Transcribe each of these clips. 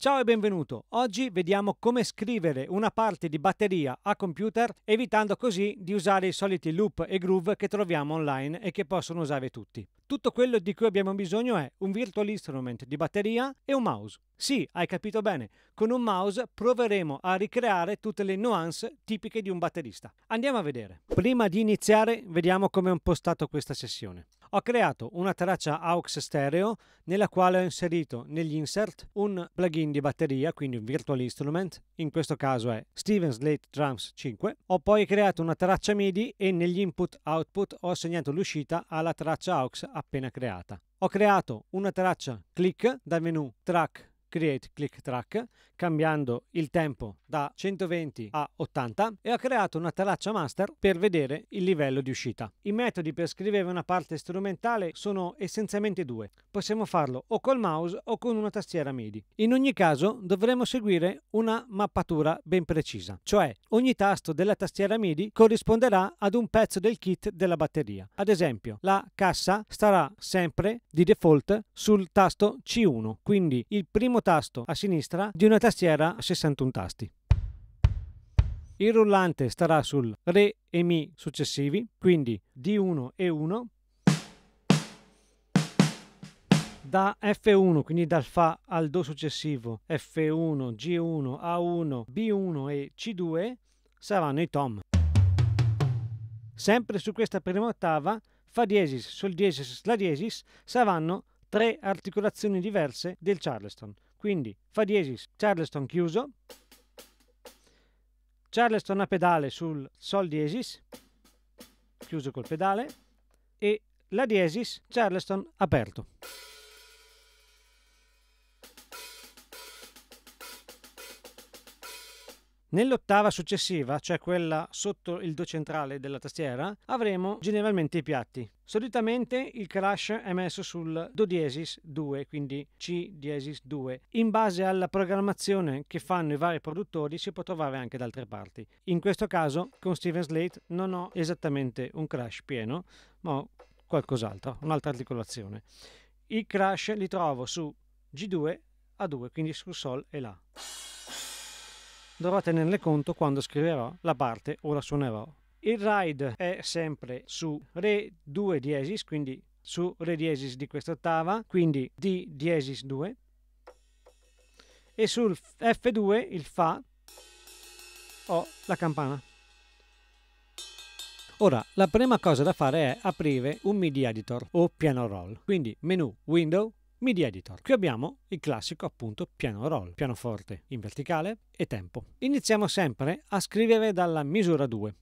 Ciao e benvenuto. Oggi vediamo come scrivere una parte di batteria a computer evitando così di usare i soliti loop e groove che troviamo online e che possono usare tutti. Tutto quello di cui abbiamo bisogno è un virtual instrument di batteria e un mouse. Sì, hai capito bene, con un mouse proveremo a ricreare tutte le nuance tipiche di un batterista. Andiamo a vedere. Prima di iniziare vediamo come ho impostato questa sessione. Ho creato una traccia AUX stereo nella quale ho inserito negli insert un plugin di batteria, quindi un virtual instrument, in questo caso è Steven Slate Drums 5. Ho poi creato una traccia MIDI e negli input output ho assegnato l'uscita alla traccia AUX appena creata. Ho creato una traccia click dal menu track Create Click Track, cambiando il tempo da 120 a 80 e ha creato una traccia master per vedere il livello di uscita. I metodi per scrivere una parte strumentale sono essenzialmente due. Possiamo farlo o col mouse o con una tastiera MIDI. In ogni caso dovremo seguire una mappatura ben precisa, cioè ogni tasto della tastiera MIDI corrisponderà ad un pezzo del kit della batteria. Ad esempio, la cassa starà sempre di default sul tasto C1, quindi il primo primo tasto a sinistra di una tastiera a 61 tasti. Il rullante starà sul Re e Mi successivi, quindi D1 e 1, da F1, quindi dal Fa al Do successivo, F1, G1, A1, B1 e C2 saranno i tom. Sempre su questa prima ottava, Fa diesis, Sol diesis, La diesis saranno tre articolazioni diverse del Charleston. Quindi fa diesis, Charleston chiuso, Charleston a pedale sul sol diesis, chiuso col pedale, e la diesis Charleston aperto. Nell'ottava successiva, cioè quella sotto il Do centrale della tastiera, avremo generalmente i piatti. Solitamente il crash è messo sul Do diesis 2, quindi C diesis 2. In base alla programmazione che fanno i vari produttori si può trovare anche da altre parti. In questo caso con Steven Slate non ho esattamente un crash pieno, ma ho qualcos'altro, un'altra articolazione. I crash li trovo su G2, A2, quindi su Sol e La dovrò tenerne conto quando scriverò la parte o la suonerò. Il ride è sempre su Re 2 diesis, quindi su Re diesis di questa ottava, quindi D diesis 2, e sul F2, il Fa, ho la campana. Ora, la prima cosa da fare è aprire un MIDI editor o piano roll. Quindi menu Window, MIDI Editor. Qui abbiamo il classico appunto piano roll, pianoforte in verticale e tempo. Iniziamo sempre a scrivere dalla misura 2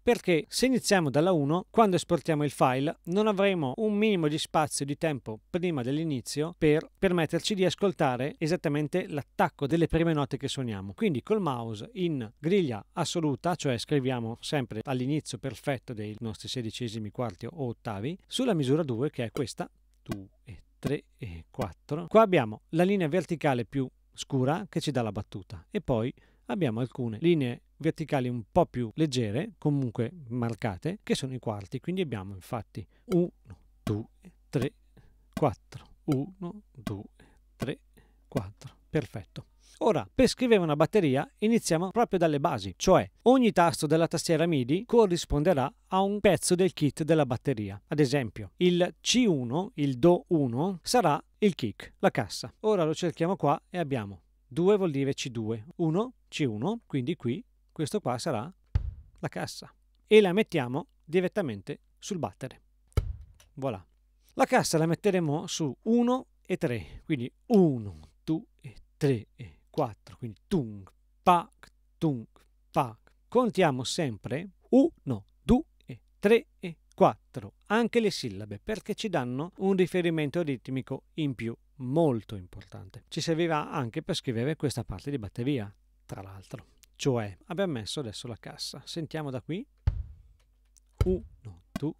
perché se iniziamo dalla 1, quando esportiamo il file non avremo un minimo di spazio di tempo prima dell'inizio per permetterci di ascoltare esattamente l'attacco delle prime note che suoniamo. Quindi col mouse in griglia assoluta, cioè scriviamo sempre all'inizio perfetto dei nostri sedicesimi, quarti o ottavi, sulla misura 2 che è questa, 2 e 3. 3 e 4. Qua abbiamo la linea verticale più scura che ci dà la battuta e poi abbiamo alcune linee verticali un po' più leggere, comunque marcate, che sono i quarti. Quindi abbiamo infatti 1, 2, 3, 4, 1, 2, 3, 4. Perfetto. Ora, per scrivere una batteria iniziamo proprio dalle basi, cioè ogni tasto della tastiera MIDI corrisponderà a un pezzo del kit della batteria. Ad esempio, il C1, il Do1, sarà il kick, la cassa. Ora lo cerchiamo qua e abbiamo 2 vuol dire C2, 1 C1, quindi qui questo qua sarà la cassa. E la mettiamo direttamente sul battere. Voilà. La cassa la metteremo su 1 e 3, quindi 1, 2 e 3 e 4, quindi tung, pak, tung, pak. Contiamo sempre 1, 2, 3 e 4, anche le sillabe, perché ci danno un riferimento ritmico in più, molto importante. Ci serviva anche per scrivere questa parte di batteria, tra l'altro. Cioè, abbiamo messo adesso la cassa. Sentiamo da qui. 1, 2,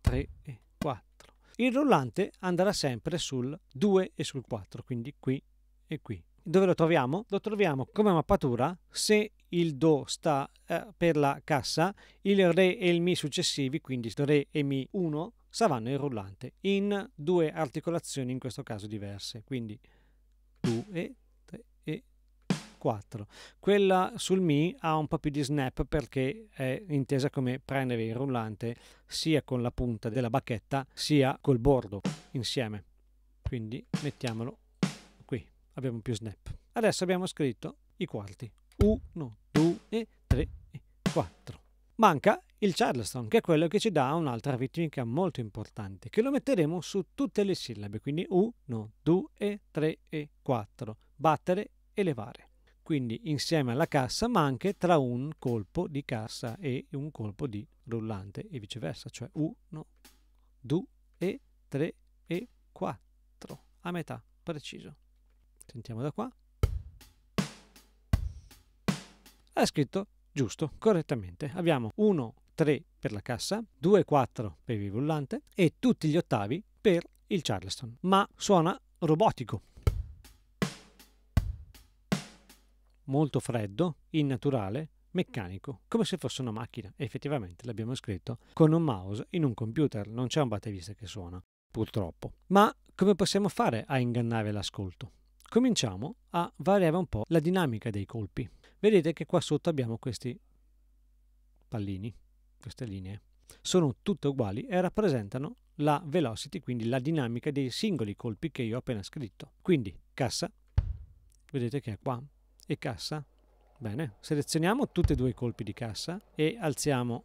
3 e 4. Il rullante andrà sempre sul 2 e sul 4, quindi qui e qui. Dove lo troviamo? Lo troviamo come mappatura se il Do sta eh, per la cassa, il Re e il Mi successivi, quindi Re e Mi 1, saranno il rullante in due articolazioni in questo caso diverse, quindi 2, 3 e 4. Quella sul Mi ha un po' più di snap perché è intesa come prendere il rullante sia con la punta della bacchetta sia col bordo insieme. Quindi mettiamolo abbiamo più snap. Adesso abbiamo scritto i quarti. 1, 2, 3, 4. Manca il Charleston, che è quello che ci dà un'altra ritmica molto importante, che lo metteremo su tutte le sillabe, quindi 1, 2, 3 e 4. Battere e levare. Quindi insieme alla cassa, ma anche tra un colpo di cassa e un colpo di rullante e viceversa, cioè 1, 2, 3 e 4 a metà, preciso. Sentiamo da qua. Ha scritto giusto, correttamente. Abbiamo 1, 3 per la cassa, 2, 4 per il volante e tutti gli ottavi per il Charleston. Ma suona robotico. Molto freddo, innaturale, meccanico, come se fosse una macchina. E effettivamente l'abbiamo scritto con un mouse in un computer, non c'è un batterista che suona, purtroppo. Ma come possiamo fare a ingannare l'ascolto? cominciamo a variare un po' la dinamica dei colpi. Vedete che qua sotto abbiamo questi pallini, queste linee. Sono tutte uguali e rappresentano la velocity, quindi la dinamica dei singoli colpi che io ho appena scritto. Quindi cassa, vedete che è qua, e cassa. Bene, selezioniamo tutti e due i colpi di cassa e alziamo,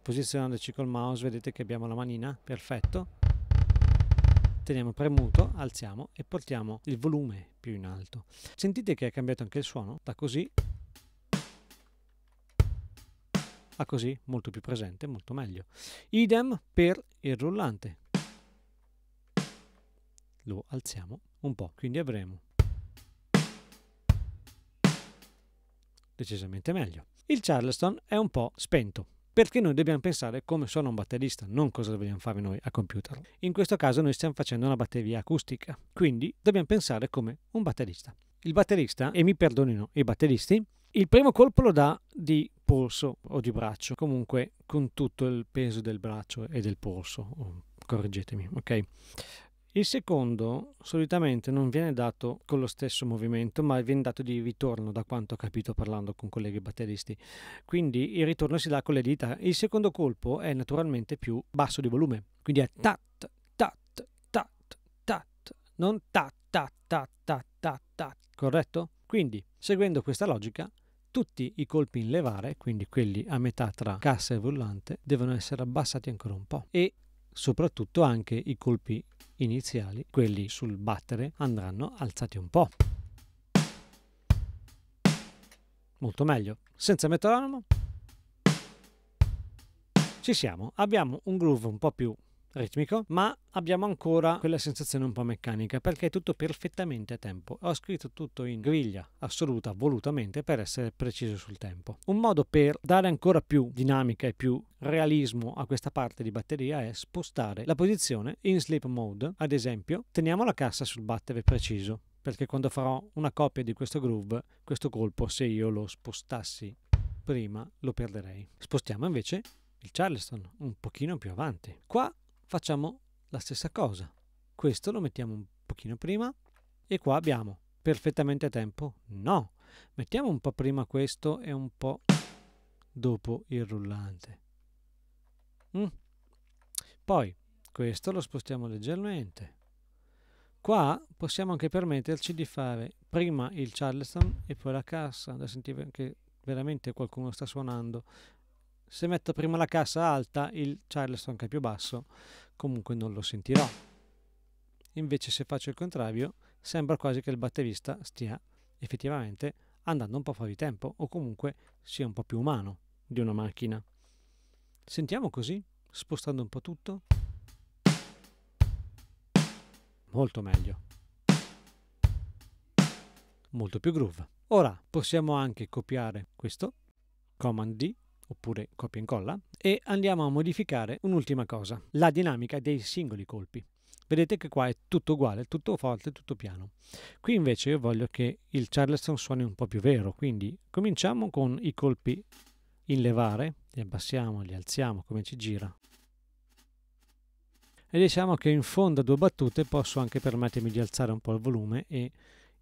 posizionandoci col mouse, vedete che abbiamo la manina, perfetto teniamo premuto, alziamo e portiamo il volume più in alto. Sentite che è cambiato anche il suono, da così a così, molto più presente, molto meglio. Idem per il rullante. Lo alziamo un po', quindi avremo decisamente meglio. Il charleston è un po' spento perché noi dobbiamo pensare come suona un batterista, non cosa dobbiamo fare noi a computer. In questo caso noi stiamo facendo una batteria acustica, quindi dobbiamo pensare come un batterista. Il batterista, e mi perdonino i batteristi, il primo colpo lo dà di polso o di braccio, comunque con tutto il peso del braccio e del polso, oh, correggetemi, ok? Il secondo solitamente non viene dato con lo stesso movimento, ma viene dato di ritorno, da quanto ho capito parlando con colleghi batteristi. Quindi il ritorno si dà con le dita. Il secondo colpo è naturalmente più basso di volume, quindi è tat, tat, tat, tat, non tat, tat, tat, tat, tat, tat, corretto? Quindi, seguendo questa logica, tutti i colpi in levare, quindi quelli a metà tra cassa e volante, devono essere abbassati ancora un po' e soprattutto anche i colpi iniziali, quelli sul battere, andranno alzati un po'. Molto meglio. Senza metronomo. Ci siamo. Abbiamo un groove un po' più ritmico, ma abbiamo ancora quella sensazione un po' meccanica perché è tutto perfettamente a tempo. Ho scritto tutto in griglia assoluta volutamente per essere preciso sul tempo. Un modo per dare ancora più dinamica e più realismo a questa parte di batteria è spostare la posizione in sleep mode. Ad esempio, teniamo la cassa sul battere preciso perché quando farò una copia di questo groove, questo colpo, se io lo spostassi prima, lo perderei. Spostiamo invece il Charleston un pochino più avanti. Qua facciamo la stessa cosa. Questo lo mettiamo un pochino prima e qua abbiamo perfettamente tempo. No, mettiamo un po' prima questo e un po' dopo il rullante. Mm. Poi questo lo spostiamo leggermente. Qua possiamo anche permetterci di fare prima il charleston e poi la cassa, da sentire che veramente qualcuno sta suonando se metto prima la cassa alta, il Charleston che è più basso, comunque non lo sentirò. Invece se faccio il contrario, sembra quasi che il batterista stia effettivamente andando un po' fuori tempo o comunque sia un po' più umano di una macchina. Sentiamo così, spostando un po' tutto. Molto meglio. Molto più groove. Ora possiamo anche copiare questo, Command D, oppure copia e incolla, e andiamo a modificare un'ultima cosa, la dinamica dei singoli colpi. Vedete che qua è tutto uguale, tutto forte, tutto piano. Qui invece io voglio che il Charleston suoni un po' più vero, quindi cominciamo con i colpi in levare, li abbassiamo, li alziamo come ci gira. E diciamo che in fondo a due battute posso anche permettermi di alzare un po' il volume e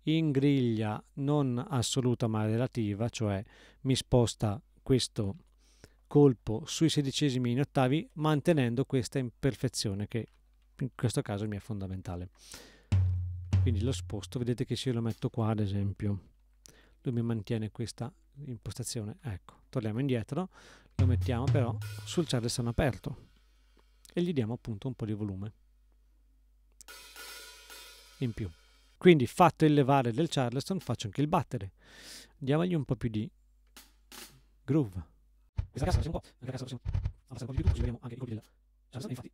in griglia non assoluta ma relativa, cioè mi sposta questo colpo sui sedicesimi in ottavi mantenendo questa imperfezione che in questo caso mi è fondamentale quindi lo sposto vedete che se io lo metto qua ad esempio lui mi mantiene questa impostazione ecco torniamo indietro lo mettiamo però sul charleston aperto e gli diamo appunto un po' di volume in più quindi fatto il levare del charleston faccio anche il battere diamogli un po' più di groove questa cassa la facciamo qua, e la cassa la un po' di più così vediamo anche i colpi della cassa. Cioè, infatti,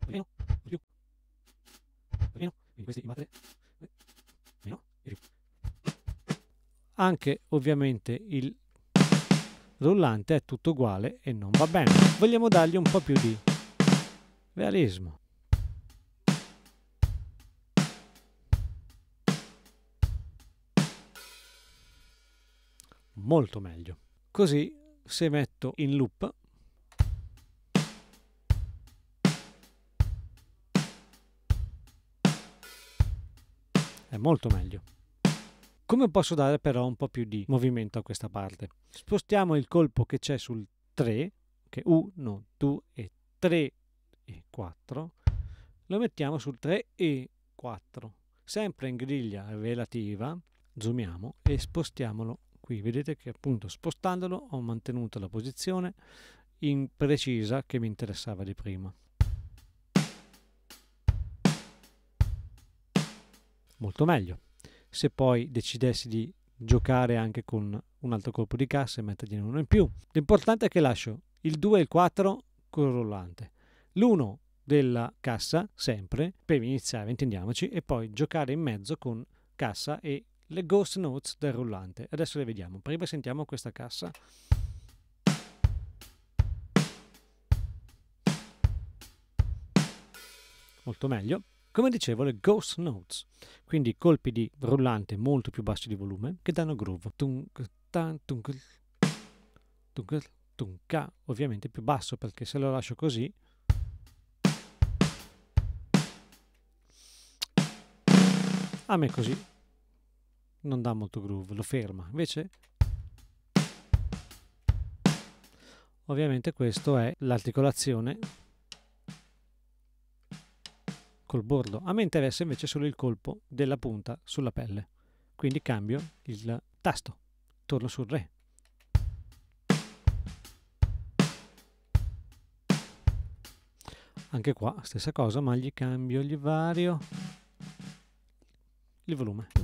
per meno, per più, per meno, quindi questi imbattere, meno e più. Anche ovviamente il rullante è tutto uguale e non va bene. Vogliamo dargli un po' più di realismo. Molto meglio. Così se metto in loop è molto meglio. Come posso dare però un po' più di movimento a questa parte? Spostiamo il colpo che c'è sul 3, che 1, 2 e 3 e 4, lo mettiamo sul 3 e 4, sempre in griglia relativa, zoomiamo e spostiamolo qui vedete che appunto spostandolo ho mantenuto la posizione precisa che mi interessava di prima molto meglio se poi decidessi di giocare anche con un altro colpo di cassa e mettergli uno in più l'importante è che lascio il 2 e il 4 col rollante l'1 della cassa sempre per iniziare intendiamoci e poi giocare in mezzo con cassa e le ghost notes del rullante. Adesso le vediamo. Prima sentiamo questa cassa. Molto meglio. Come dicevo, le ghost notes, quindi colpi di rullante molto più bassi di volume che danno groove. Tunka, ovviamente più basso perché se lo lascio così a me così non dà molto groove, lo ferma. Invece ovviamente questo è l'articolazione col bordo. A me interessa invece solo il colpo della punta sulla pelle. Quindi cambio il tasto, torno sul re. Anche qua stessa cosa, ma gli cambio, gli vario il volume.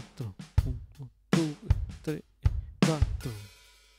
4, 1, 2, 3, 4.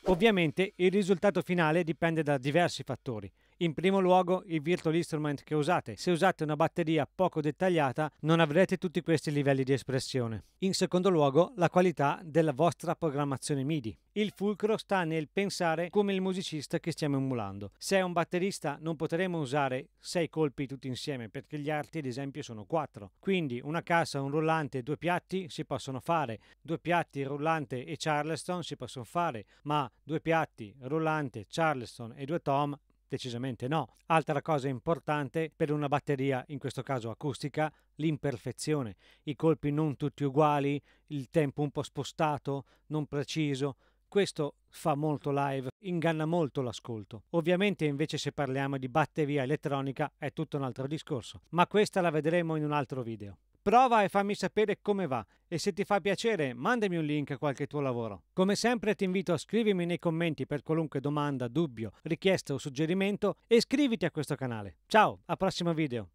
Ovviamente il risultato finale dipende da diversi fattori, in primo luogo il virtual instrument che usate. Se usate una batteria poco dettagliata non avrete tutti questi livelli di espressione. In secondo luogo la qualità della vostra programmazione MIDI. Il fulcro sta nel pensare come il musicista che stiamo emulando. Se è un batterista non potremo usare sei colpi tutti insieme perché gli arti ad esempio sono quattro. Quindi una cassa, un rullante e due piatti si possono fare. Due piatti, rullante e charleston si possono fare, ma due piatti, rullante, charleston e due tom Decisamente no. Altra cosa importante per una batteria, in questo caso acustica, l'imperfezione, i colpi non tutti uguali, il tempo un po' spostato, non preciso. Questo fa molto live, inganna molto l'ascolto. Ovviamente invece se parliamo di batteria elettronica è tutto un altro discorso, ma questa la vedremo in un altro video. Prova e fammi sapere come va e se ti fa piacere mandami un link a qualche tuo lavoro. Come sempre ti invito a scrivermi nei commenti per qualunque domanda, dubbio, richiesta o suggerimento e iscriviti a questo canale. Ciao, al prossimo video!